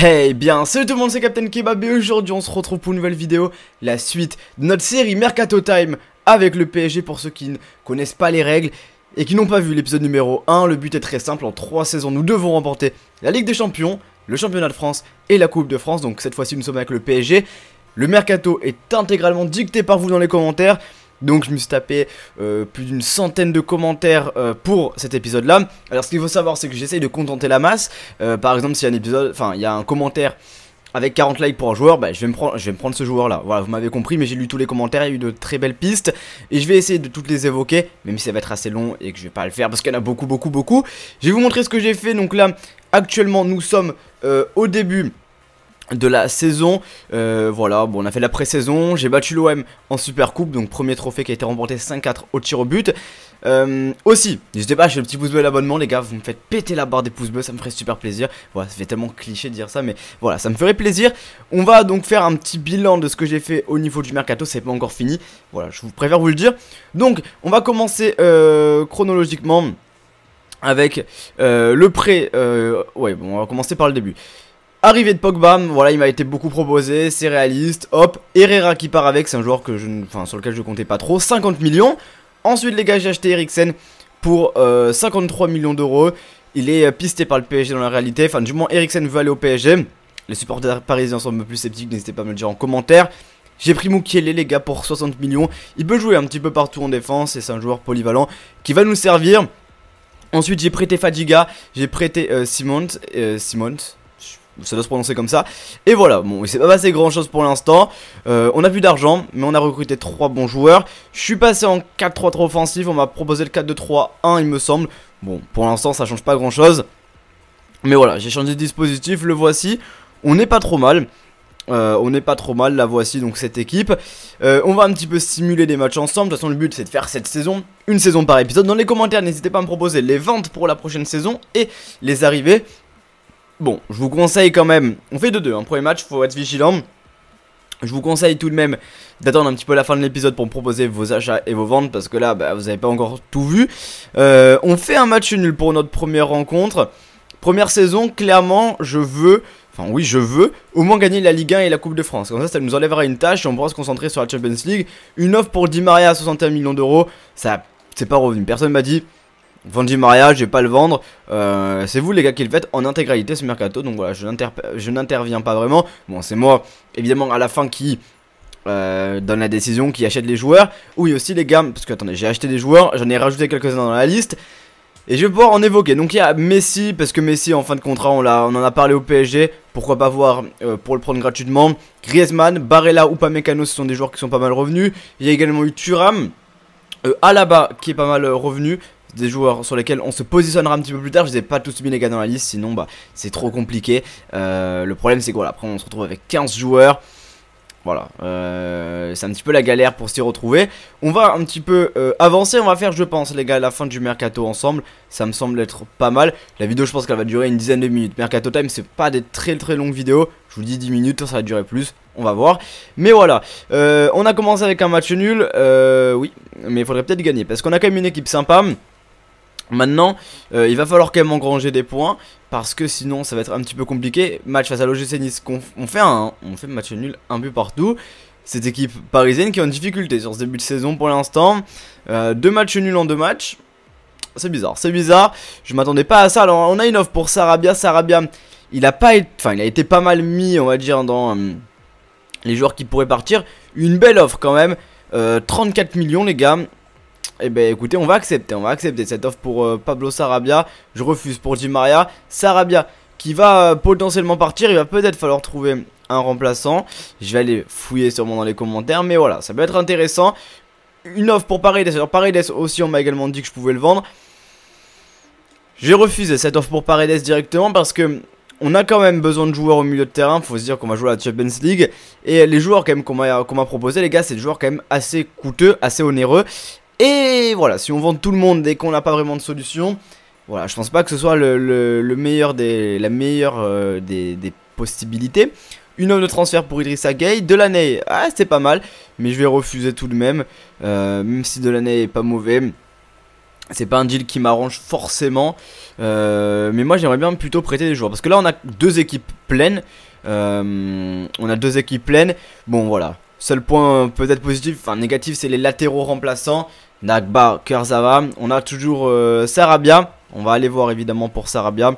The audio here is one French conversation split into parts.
Hey bien, salut tout le monde, c'est Captain Kebab et aujourd'hui on se retrouve pour une nouvelle vidéo, la suite de notre série Mercato Time avec le PSG pour ceux qui ne connaissent pas les règles et qui n'ont pas vu l'épisode numéro 1. Le but est très simple, en 3 saisons nous devons remporter la Ligue des Champions, le Championnat de France et la Coupe de France, donc cette fois-ci nous sommes avec le PSG. Le Mercato est intégralement dicté par vous dans les commentaires, donc je me suis tapé euh, plus d'une centaine de commentaires euh, pour cet épisode-là. Alors ce qu'il faut savoir, c'est que j'essaye de contenter la masse. Euh, par exemple, s'il y a un épisode, enfin il y a un commentaire avec 40 likes pour un joueur, bah, je, vais me prendre, je vais me prendre ce joueur-là. Voilà, vous m'avez compris, mais j'ai lu tous les commentaires, il y a eu de très belles pistes, et je vais essayer de toutes les évoquer, même si ça va être assez long et que je vais pas le faire, parce qu'il y en a beaucoup, beaucoup, beaucoup. Je vais vous montrer ce que j'ai fait, donc là, actuellement, nous sommes au début de la saison. Euh, voilà, bon, on a fait la pré-saison. J'ai battu l'OM en Super Coupe, donc premier trophée qui a été remporté 5-4 au tir au but. Euh, aussi, n'hésitez pas, je le petit pouce bleu et l'abonnement, les gars. Vous me faites péter la barre des pouces bleus, ça me ferait super plaisir. Voilà, ça fait tellement cliché de dire ça, mais voilà, ça me ferait plaisir. On va donc faire un petit bilan de ce que j'ai fait au niveau du mercato. C'est pas encore fini. Voilà, je vous préfère vous le dire. Donc, on va commencer euh, chronologiquement avec le prêt. ouais, bon, on va commencer par le début. Arrivée de Pogba, voilà, il m'a été beaucoup proposé, c'est réaliste, hop, Herrera qui part avec, c'est un joueur que je, enfin, sur lequel je ne comptais pas trop, 50 millions. Ensuite, les gars, j'ai acheté Eriksen pour 53 euh, millions d'euros. Il est euh, pisté par le PSG dans la réalité, enfin, du moins, Eriksen veut aller au PSG. Les supporters parisiens sont un peu plus sceptiques, n'hésitez pas à me le dire en commentaire. J'ai pris Moukielé les gars pour 60 millions. Il peut jouer un petit peu partout en défense et c'est un joueur polyvalent qui va nous servir. Ensuite j'ai prêté Fadiga, j'ai prêté euh, euh ça doit se prononcer comme ça. Et voilà, bon, il s'est pas passé grand chose pour l'instant. Euh, on a plus d'argent, mais on a recruté 3 bons joueurs. Je suis passé en 4-3-3 offensif, on m'a proposé le 4-2-3-1, il me semble. Bon, pour l'instant, ça change pas grand chose. Mais voilà, j'ai changé de dispositif, le voici. On n'est pas trop mal. Euh, on n'est pas trop mal, la voici donc cette équipe. Euh, on va un petit peu simuler des matchs ensemble. De toute façon, le but c'est de faire cette saison, une saison par épisode. Dans les commentaires, n'hésitez pas à me proposer les ventes pour la prochaine saison et les arrivées. Bon, je vous conseille quand même. On fait 2-2, un hein. premier match, faut être vigilant. Je vous conseille tout de même d'attendre un petit peu la fin de l'épisode pour me proposer vos achats et vos ventes parce que là, bah, vous n'avez pas encore tout vu. Euh, on fait un match nul pour notre première rencontre. Première saison, clairement, je veux, enfin oui, je veux au moins gagner la Ligue 1 et la Coupe de France. Comme ça, ça nous enlèvera une tâche et on pourra se concentrer sur la Champions League. Une offre pour Di Maria à 61 millions d'euros, ça, c'est pas revenu. Personne m'a dit, Vendu Maria, je vais pas le vendre. Euh, c'est vous les gars qui le faites en intégralité ce mercato. Donc voilà, je n'interviens pas vraiment. Bon, c'est moi évidemment à la fin qui euh, donne la décision, qui achète les joueurs. Oui aussi les gars, parce que attendez, j'ai acheté des joueurs, j'en ai rajouté quelques-uns dans la liste. Et je vais pouvoir en évoquer. Donc il y a Messi, parce que Messi en fin de contrat, on, on en a parlé au PSG. Pourquoi pas voir euh, pour le prendre gratuitement. Griezmann, Barella ou Pamecano, ce sont des joueurs qui sont pas mal revenus. Il y a également eu Thuram. Alaba qui est pas mal revenu, des joueurs sur lesquels on se positionnera un petit peu plus tard. Je n'ai pas tous mis les gars dans la liste, sinon bah, c'est trop compliqué. Euh, le problème c'est qu'après on se retrouve avec 15 joueurs. Voilà, euh, c'est un petit peu la galère pour s'y retrouver. On va un petit peu euh, avancer, on va faire, je pense, les gars, la fin du mercato ensemble. Ça me semble être pas mal. La vidéo, je pense qu'elle va durer une dizaine de minutes. Mercato Time, c'est pas des très très longues vidéos. Je vous dis 10 minutes, ça va durer plus. On va voir. Mais voilà, on a commencé avec un match nul. oui, mais il faudrait peut-être gagner parce qu'on a quand même une équipe sympa. Maintenant, euh, il va falloir quand même engranger des points parce que sinon ça va être un petit peu compliqué. Match face à l'OGC Nice, on, fait un, on fait match nul, un but partout. Cette équipe parisienne qui est en difficulté sur ce début de saison pour l'instant. Euh, deux matchs nuls en deux matchs. C'est bizarre, c'est bizarre. Je m'attendais pas à ça. Alors on a une offre pour Sarabia. Sarabia, il a pas, enfin il a été pas mal mis, on va dire dans euh, les joueurs qui pourraient partir. Une belle offre quand même. 34 millions les gars, et eh ben écoutez, on va accepter, on va accepter cette offre pour euh, Pablo Sarabia. Je refuse pour Di Maria. Sarabia qui va euh, potentiellement partir, il va peut-être falloir trouver un remplaçant. Je vais aller fouiller sûrement dans les commentaires, mais voilà, ça peut être intéressant. Une offre pour Paredes, alors Paredes aussi on m'a également dit que je pouvais le vendre. J'ai refusé cette offre pour Paredes directement parce que on a quand même besoin de joueurs au milieu de terrain. Faut se dire qu'on va jouer à la Champions League. Et les joueurs quand même qu'on m'a proposé, les gars, c'est des joueurs quand même assez coûteux, assez onéreux. Et voilà, si on vend tout le monde dès qu'on n'a pas vraiment de solution, voilà, je pense pas que ce soit le, meilleur des, la meilleure euh, des, possibilités. Une offre de transfert pour Idrissa Gueye, Delaney, ah c'est pas mal, mais je vais refuser tout de même, euh, même si Delaney est pas mauvais. C'est pas un deal qui m'arrange forcément, euh, mais moi j'aimerais bien plutôt prêter des joueurs parce que là on a deux équipes pleines, on a deux équipes pleines. Bon voilà, seul point peut-être positif, enfin négatif, c'est les latéraux remplaçants. Nagba, Kerzava, On a toujours euh, Sarabia. On va aller voir évidemment pour Sarabia.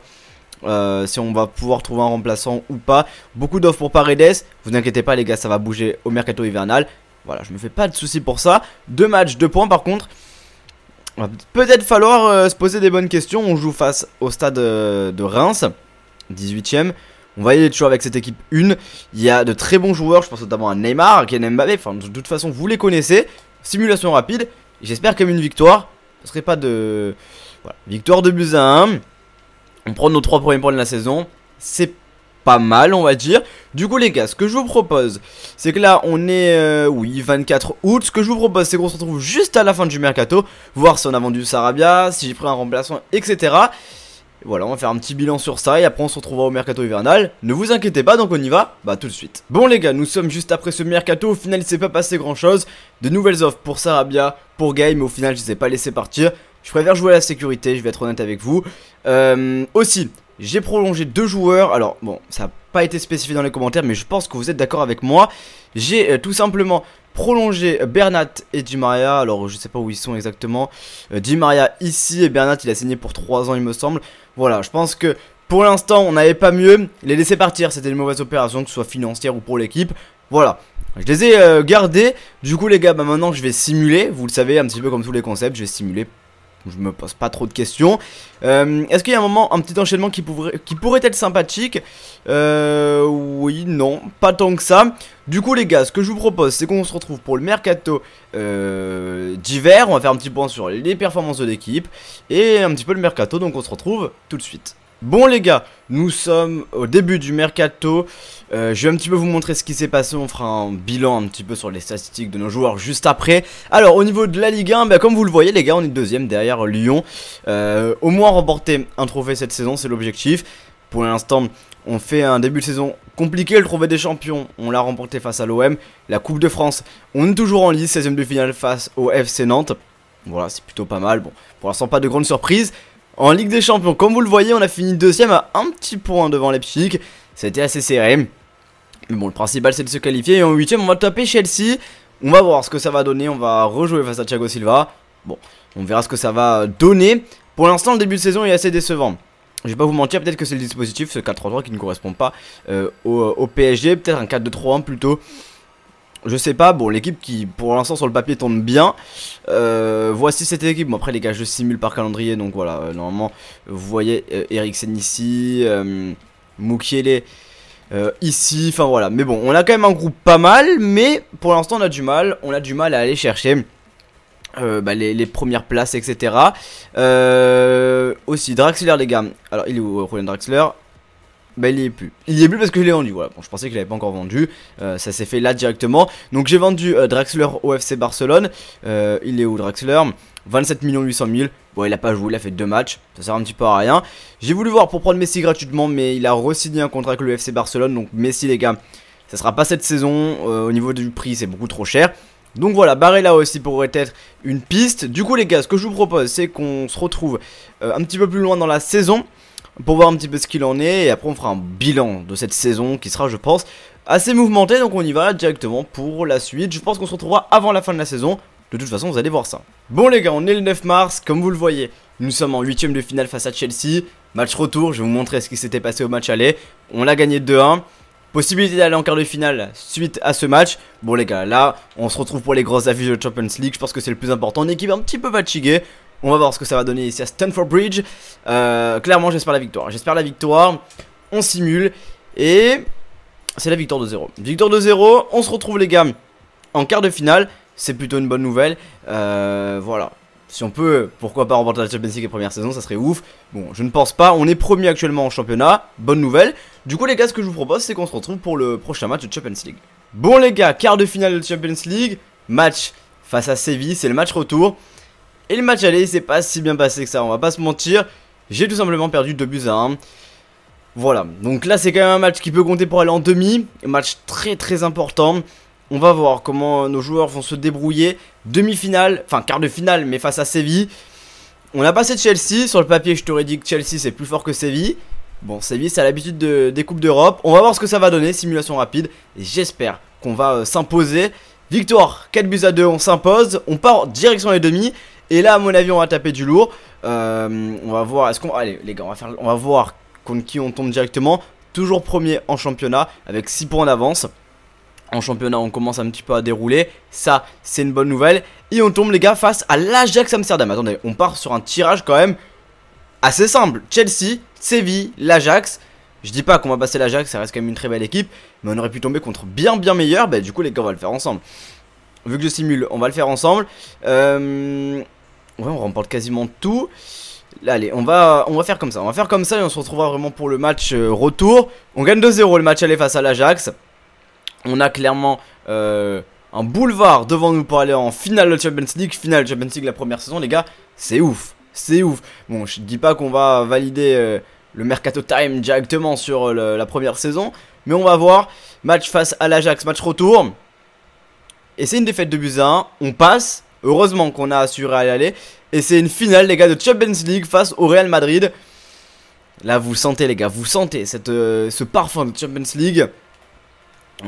Euh, si on va pouvoir trouver un remplaçant ou pas. Beaucoup d'offres pour Paredes. Vous inquiétez pas les gars, ça va bouger au mercato hivernal. Voilà, je me fais pas de soucis pour ça. Deux matchs, deux points par contre. peut-être falloir euh, se poser des bonnes questions. On joue face au stade de Reims, 18ème. On va y aller toujours avec cette équipe 1. Il y a de très bons joueurs, je pense notamment à Neymar, est Mbappé. Enfin, de toute façon, vous les connaissez. Simulation rapide. J'espère quand une victoire. Ce serait pas de... Voilà. Victoire de buts à 1. On prend nos trois premiers points de la saison. C'est pas mal, on va dire. Du coup, les gars, ce que je vous propose, c'est que là, on est, euh, oui, 24 août. Ce que je vous propose, c'est qu'on se retrouve juste à la fin du mercato, voir si on a vendu Sarabia, si j'ai pris un remplaçant, etc. Voilà, on va faire un petit bilan sur ça et après on se retrouvera au mercato hivernal. Ne vous inquiétez pas, donc on y va, bah tout de suite. Bon les gars, nous sommes juste après ce mercato, au final il s'est pas passé grand chose. De nouvelles offres pour Sarabia, pour mais au final je les ai pas laissé partir. Je préfère jouer à la sécurité, je vais être honnête avec vous. Euh, aussi, j'ai prolongé deux joueurs, alors bon, ça n'a pas été spécifié dans les commentaires, mais je pense que vous êtes d'accord avec moi. J'ai euh, tout simplement prolonger Bernat et Di Maria. Alors, je sais pas où ils sont exactement. Euh, Di Maria ici et Bernat, il a signé pour 3 ans, il me semble. Voilà, je pense que pour l'instant, on n'avait pas mieux. Les laisser partir, c'était une mauvaise opération, que ce soit financière ou pour l'équipe. Voilà. Je les ai euh, gardés. Du coup, les gars, bah, maintenant, je vais simuler. Vous le savez, un petit peu comme tous les concepts, je vais simuler je me pose pas trop de questions. Euh, est-ce qu'il y a un moment, un petit enchaînement qui pourrait, qui pourrait être sympathique euh, Oui, non, pas tant que ça. Du coup les gars, ce que je vous propose, c'est qu'on se retrouve pour le mercato euh, d'hiver. On va faire un petit point sur les performances de l'équipe et un petit peu le mercato, donc on se retrouve tout de suite. Bon les gars, nous sommes au début du mercato, euh, je vais un petit peu vous montrer ce qui s'est passé, on fera un bilan un petit peu sur les statistiques de nos joueurs juste après. Alors au niveau de la Ligue 1, bah, comme vous le voyez les gars, on est deuxième derrière Lyon, euh, au moins remporter un trophée cette saison c'est l'objectif. Pour l'instant, on fait un début de saison compliqué, le trophée des champions, on l'a remporté face à l'OM, la Coupe de France, on est toujours en lice, 16ème de finale face au FC Nantes. Voilà, c'est plutôt pas mal. Bon, pour l'instant, pas de grandes surprises en Ligue des Champions. Comme vous le voyez, on a fini deuxième à un petit point devant Leipzig. C'était assez serré. Mais bon, le principal c'est de se qualifier. Et en huitième, on va taper Chelsea. On va voir ce que ça va donner. On va rejouer face à Thiago Silva. Bon, on verra ce que ça va donner. Pour l'instant, le début de saison est assez décevant. Je vais pas vous mentir, peut-être que c'est le dispositif, ce 4-3-3 qui ne correspond pas euh, au, au PSG, peut-être un 4-2-3-1 plutôt. Je sais pas, bon l'équipe qui pour l'instant sur le papier tourne bien euh, Voici cette équipe, bon après les gars je simule par calendrier donc voilà euh, Normalement vous voyez euh, Eriksen ici, euh, Mukiele ici, enfin voilà Mais bon on a quand même un groupe pas mal mais pour l'instant on a du mal On a du mal à aller chercher bah, les, les, premières places etc Aussi Draxler les gars, alors il est où Roland Draxler bah il y est plus. Il y est plus parce que je l'ai vendu. Voilà, bon, je pensais qu'il avait pas encore vendu. Euh, ça s'est fait là directement. Donc j'ai vendu euh, Draxler au FC Barcelone. Euh, il est où Draxler 27 800 000. Bon, il a pas joué, il a fait deux matchs. Ça sert un petit peu à rien. J'ai voulu voir pour prendre Messi gratuitement, mais il a re un contrat avec le FC Barcelone. Donc Messi, les gars, ça sera pas cette saison. au niveau du prix, c'est beaucoup trop cher. Donc voilà, Barrella aussi pourrait être une piste. Du coup, les gars, ce que je vous propose, c'est qu'on se retrouve un petit peu plus loin dans la saison pour voir un petit peu ce qu'il en est et après on fera un bilan de cette saison qui sera je pense assez mouvementée donc on y va directement pour la suite. Je pense qu'on se retrouvera avant la fin de la saison, de toute façon vous allez voir ça. Bon les gars on est le 9 mars comme vous le voyez nous sommes en huitième de finale face à Chelsea. Match retour, je vais vous montrer ce qui s'était passé au match aller. On l'a gagné 2-1. Possibilité d'aller en quart de finale suite à ce match. Bon les gars, là, on se retrouve pour les grosses affiches de Champions League. Je pense que c'est le plus important. Une équipe un petit peu fatiguée. On va voir ce que ça va donner ici à Stanford Bridge. Euh, clairement, j'espère la victoire. J'espère la victoire. On simule. Et c'est la victoire de 0. Victoire de 0. On se retrouve, les gars, en quart de finale. C'est plutôt une bonne nouvelle. Euh, voilà. Si on peut, pourquoi pas remporter la Champions League la première saison, ça serait ouf. Bon, je ne pense pas. On est premier actuellement en championnat. Bonne nouvelle. Du coup, les gars, ce que je vous propose, c'est qu'on se retrouve pour le prochain match de Champions League. Bon, les gars, quart de finale de Champions League. Match face à Séville. C'est le match retour. Et le match aller, c'est pas si bien passé que ça, on va pas se mentir. J'ai tout simplement perdu 2 buts à 1. Voilà, donc là c'est quand même un match qui peut compter pour aller en demi, un match très très important. On va voir comment nos joueurs vont se débrouiller. Demi-finale, enfin quart de finale, mais face à Séville. On a passé Chelsea, sur le papier je t'aurais dit que Chelsea c'est plus fort que Séville. Bon, Séville c'est à l'habitude de, des Coupes d'Europe. On va voir ce que ça va donner, simulation rapide. Et j'espère qu'on va euh, s'imposer. Victoire, 4 buts à 2, on s'impose. On part direction les demi. Et là, à mon avis, on va taper du lourd. Euh, on va voir. Est-ce qu'on. Allez, les gars, on va, faire... on va voir contre qui on tombe directement. Toujours premier en championnat, avec 6 points d'avance. En championnat, on commence un petit peu à dérouler. Ça, c'est une bonne nouvelle. Et on tombe, les gars, face à l'Ajax Amsterdam. Attendez, on part sur un tirage quand même assez simple. Chelsea, Séville, l'Ajax. Je dis pas qu'on va passer l'Ajax, ça reste quand même une très belle équipe. Mais on aurait pu tomber contre bien, bien meilleur. Bah, du coup, les gars, on va le faire ensemble. Vu que je simule, on va le faire ensemble. Euh on remporte quasiment tout. allez, on va, on va faire comme ça. On va faire comme ça et on se retrouvera vraiment pour le match euh, retour. On gagne 2-0 le match aller face à l'Ajax. On a clairement euh, un boulevard devant nous pour aller en finale de Champions League. Finale Champions League la première saison, les gars. C'est ouf. C'est ouf. Bon, je dis pas qu'on va valider euh, le Mercato Time directement sur la première saison. Mais on va voir. Match face à l'Ajax, match retour. Et c'est une défaite de 1, On passe. Heureusement qu'on a assuré à y aller. Et c'est une finale, les gars, de Champions League face au Real Madrid. Là, vous sentez, les gars, vous sentez euh, ce parfum de Champions League.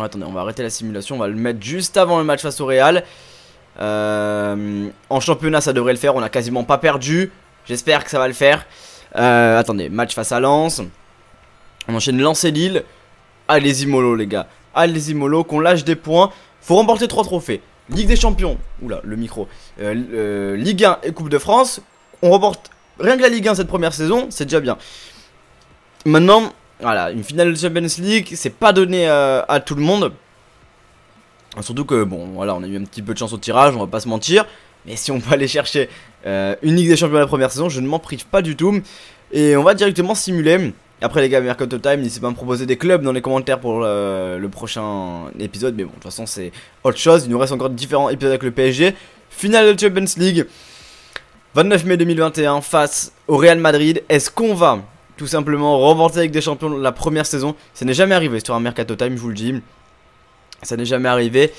attendez, on va arrêter la simulation. On va le mettre juste avant le match face au Real. Euh, en championnat, ça devrait le faire. On a quasiment pas perdu. J'espère que ça va le faire. Euh, attendez, match face à Lens. On enchaîne Lens et Lille. Allez-y, les gars. Allez-y, qu'on lâche des points. Faut remporter 3 trophées. Ligue des Champions, oula, le micro, euh, euh, Ligue 1 et Coupe de France, on remporte rien que la Ligue 1 cette première saison, c'est déjà bien. Maintenant, voilà, une finale de Champions League, c'est pas donné à, tout le monde. Surtout que, bon, voilà, on a eu un petit peu de chance au tirage, on va pas se mentir. Mais si on peut aller chercher euh, une Ligue des Champions la première saison, je ne m'en prive pas du tout. Et on va directement simuler après les gars, Mercato Time, n'hésitez pas à me proposer des clubs dans les commentaires pour euh, le prochain épisode. Mais bon, de toute façon, c'est autre chose. Il nous reste encore différents épisodes avec le PSG. Finale de Champions League, 29 mai 2021 face au Real Madrid. Est-ce qu'on va tout simplement remporter avec des champions la première saison Ça n'est jamais arrivé histoire un Mercato Time, je vous le dis. Ça n'est jamais arrivé.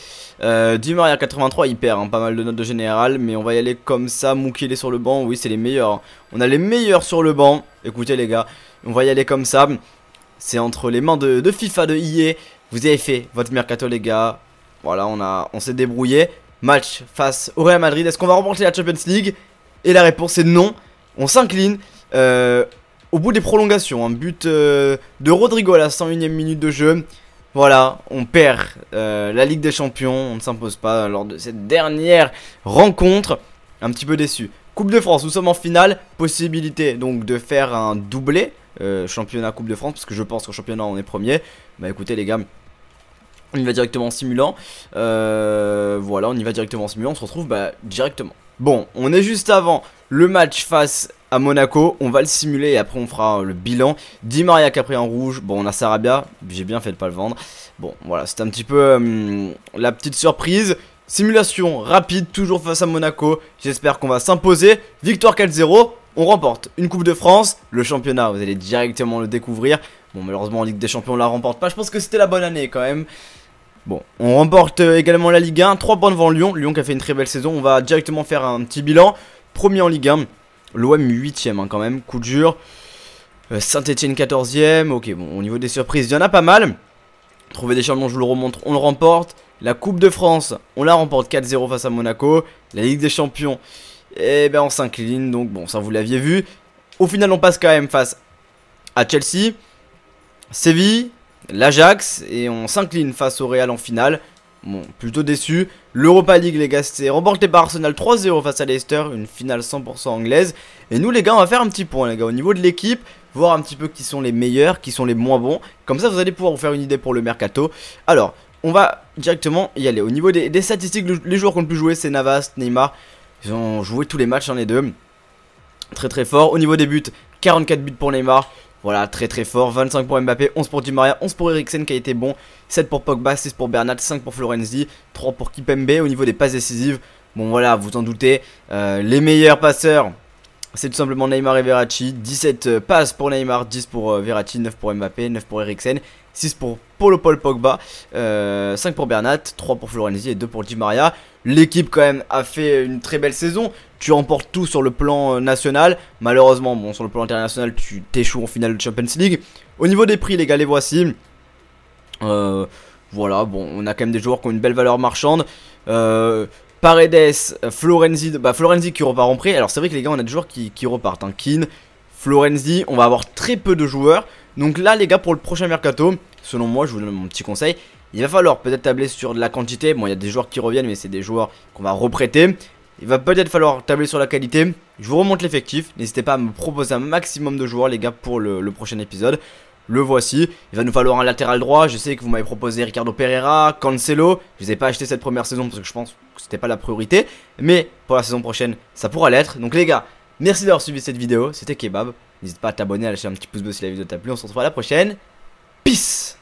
Euh, Maria à 83, il perd hein, pas mal de notes de général, mais on va y aller comme ça. Mookie, il est sur le banc, oui, c'est les meilleurs. On a les meilleurs sur le banc. Écoutez, les gars, on va y aller comme ça. C'est entre les mains de, FIFA, de IE. Vous avez fait votre mercato, les gars. Voilà, on, a, on s'est débrouillé. Match face au Real Madrid. Est-ce qu'on va remporter la Champions League Et la réponse est non. On s'incline. Euh, au bout des prolongations, un but euh, de Rodrigo à la 101ème minute de jeu. Voilà, on perd euh, la Ligue des Champions, on ne s'impose pas lors de cette dernière rencontre. Un petit peu déçu. Coupe de France, nous sommes en finale, possibilité donc de faire un doublé euh, championnat Coupe de France, parce que je pense qu'en championnat on est premier. Bah écoutez les gars, on y va directement en simulant. Euh, voilà, on y va directement en simulant, on se retrouve bah, directement. Bon, on est juste avant le match face à Monaco. On va le simuler et après on fera euh, le bilan. Di Maria qui a en rouge. Bon, on a Sarabia. J'ai bien fait de pas le vendre. Bon, voilà, c'est un petit peu euh, la petite surprise. Simulation rapide, toujours face à Monaco. J'espère qu'on va s'imposer. Victoire 4-0. On remporte une Coupe de France, le championnat, vous allez directement le découvrir. Bon, malheureusement, en Ligue des Champions, on la remporte pas. Je pense que c'était la bonne année quand même. Bon, on remporte euh, également la Ligue 1, 3 points devant Lyon, Lyon qui a fait une très belle saison, on va directement faire un petit bilan, premier en Ligue 1, l'OM 8ème quand même, coup de dur, euh, saint étienne 14ème, ok bon, au niveau des surprises, il y en a pas mal, trouver des champions, je vous le remontre, on le remporte, la Coupe de France, on la remporte 4-0 face à Monaco, la Ligue des Champions, et eh ben on s'incline, donc bon, ça vous l'aviez vu, au final on passe quand même face à Chelsea, Séville, l'Ajax et on s'incline face au Real en finale. Bon, plutôt déçu. L'Europa League, les gars, c'est remporté par Arsenal 3-0 face à Leicester, une finale 100% anglaise. Et nous, les gars, on va faire un petit point, les gars, au niveau de l'équipe, voir un petit peu qui sont les meilleurs, qui sont les moins bons. Comme ça, vous allez pouvoir vous faire une idée pour le mercato. Alors, on va directement y aller. Au niveau des, statistiques, les joueurs qui ont le plus joué, c'est Navas, Neymar. Ils ont joué tous les matchs, en les deux. Très très fort. Au niveau des buts, 44 buts pour Neymar, voilà, très très fort. 25 pour Mbappé, 11 pour Di Maria, 11 pour Eriksen qui a été bon, 7 pour Pogba, 6 pour Bernat, 5 pour Florenzi, 3 pour Kipembe au niveau des passes décisives. Bon voilà, vous en doutez, euh, les meilleurs passeurs, c'est tout simplement Neymar et Verratti. 17 euh, passes pour Neymar, 10 pour euh, Verratti, 9 pour Mbappé, 9 pour Eriksen 6 pour Polo Paul Pogba, 5 euh, pour Bernat, 3 pour Florenzi et 2 pour Di Maria. L'équipe quand même a fait une très belle saison. Tu remportes tout sur le plan euh, national. Malheureusement, bon, sur le plan international, tu t'échoues en finale de Champions League. Au niveau des prix, les gars, les voici. Euh, voilà, bon, on a quand même des joueurs qui ont une belle valeur marchande. Paredes, Florenzi, bah, Florenzi qui repart en prêt. Alors c'est vrai que les gars, on a des joueurs qui, repartent. Hein. Florenzi, on va avoir très peu de joueurs. Donc là, les gars, pour le prochain mercato, selon moi, je vous donne mon petit conseil. Il va falloir peut-être tabler sur de la quantité. Bon, il y a des joueurs qui reviennent, mais c'est des joueurs qu'on va reprêter. Il va peut-être falloir tabler sur la qualité. Je vous remonte l'effectif. N'hésitez pas à me proposer un maximum de joueurs, les gars, pour le, prochain épisode. Le voici. Il va nous falloir un latéral droit. Je sais que vous m'avez proposé Ricardo Pereira, Cancelo. Je ne ai pas acheté cette première saison parce que je pense que c'était pas la priorité. Mais pour la saison prochaine, ça pourra l'être. Donc les gars, merci d'avoir suivi cette vidéo. C'était Kebab. N'hésite pas à t'abonner, à lâcher un petit pouce bleu si la vidéo t'a plu. On se retrouve à la prochaine. Peace